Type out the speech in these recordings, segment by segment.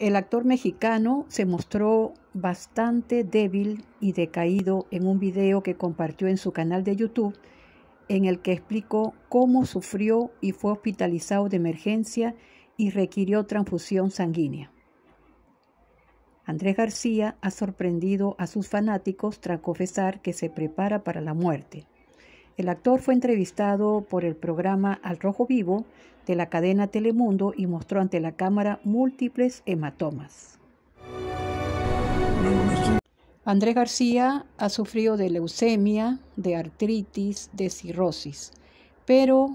El actor mexicano se mostró bastante débil y decaído en un video que compartió en su canal de YouTube en el que explicó cómo sufrió y fue hospitalizado de emergencia y requirió transfusión sanguínea. Andrés García ha sorprendido a sus fanáticos tras confesar que se prepara para la muerte. El actor fue entrevistado por el programa Al Rojo Vivo de la cadena Telemundo y mostró ante la cámara múltiples hematomas. Andrés García ha sufrido de leucemia, de artritis, de cirrosis, pero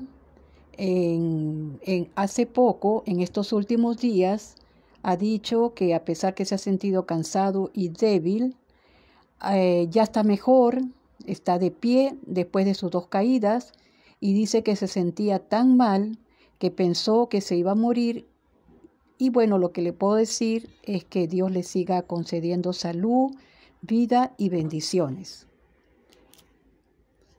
en, hace poco, en estos últimos días, ha dicho que a pesar que se ha sentido cansado y débil, eh, ya está mejor, está de pie después de sus dos caídas y dice que se sentía tan mal que pensó que se iba a morir. Y bueno, lo que le puedo decir es que Dios le siga concediendo salud, vida y bendiciones.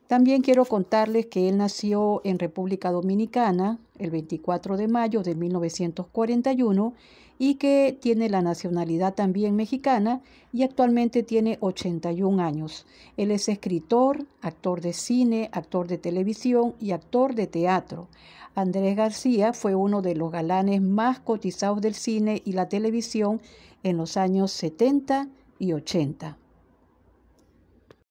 También quiero contarles que él nació en República Dominicana el 24 de mayo de 1941 y que tiene la nacionalidad también mexicana y actualmente tiene 81 años. Él es escritor, actor de cine, actor de televisión y actor de teatro. Andrés García fue uno de los galanes más cotizados del cine y la televisión en los años 70 y 80.